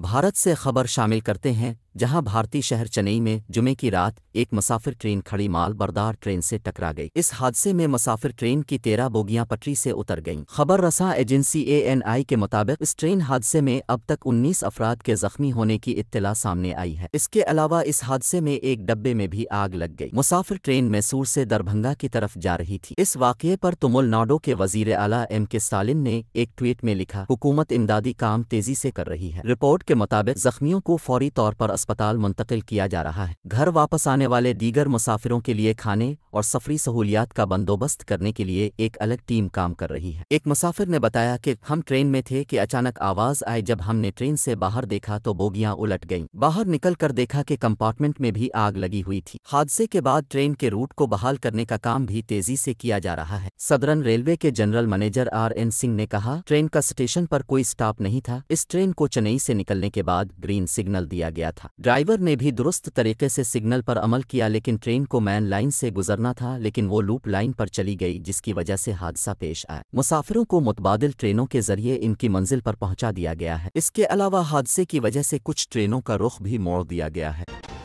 भारत से खबर शामिल करते हैं जहां भारतीय शहर चेन्नई में जुमे की रात एक मुसाफिर ट्रेन खड़ी माल बरदार ट्रेन से टकरा गई इस हादसे में मुसाफिर ट्रेन की तेरह बोगियां पटरी से उतर गईं। खबर रसा एजेंसी एएनआई के मुताबिक इस ट्रेन हादसे में अब तक 19 अफराद के जख्मी होने की इत्तला सामने आई है इसके अलावा इस हादसे में एक डब्बे में भी आग लग गई मुसाफिर ट्रेन मैसूर से दरभंगा की तरफ जा रही थी इस वाक़े पर तुमुलनाडो के वजीर अला एम के स्टालिन ने एक ट्वीट में लिखा हुकूमत इमदादी काम तेजी से कर रही है रिपोर्ट के मुताबिक जख्मियों को फौरी तौर पर अस्पताल मुंतकिल किया जा रहा है घर वापस आने वाले दीगर मुसाफिरों के लिए खाने और सफरी सहूलियात का बंदोबस्त करने के लिए एक अलग टीम काम कर रही है एक मुसाफिर ने बताया कि हम ट्रेन में थे कि अचानक आवाज आई जब हमने ट्रेन से बाहर देखा तो बोगियां उलट गईं। बाहर निकल कर देखा कि कंपार्टमेंट में भी आग लगी हुई थी हादसे के बाद ट्रेन के रूट को बहाल करने का काम भी तेजी से किया जा रहा है सदरन रेलवे के general manager R N Singh ने कहा ट्रेन का स्टेशन पर कोई स्टाफ नहीं था इस ट्रेन को चेन्नई से निकलने के बाद ग्रीन सिग्नल दिया गया था ड्राइवर ने भी दुरुस्त तरीके से सिग्नल पर अमल किया लेकिन ट्रेन को मैन लाइन से गुजरना था लेकिन वो लूप लाइन पर चली गई जिसकी वजह से हादसा पेश आया मुसाफिरों को मुतबादल ट्रेनों के जरिए इनकी मंजिल पर पहुंचा दिया गया है इसके अलावा हादसे की वजह से कुछ ट्रेनों का रुख भी मोड़ दिया गया है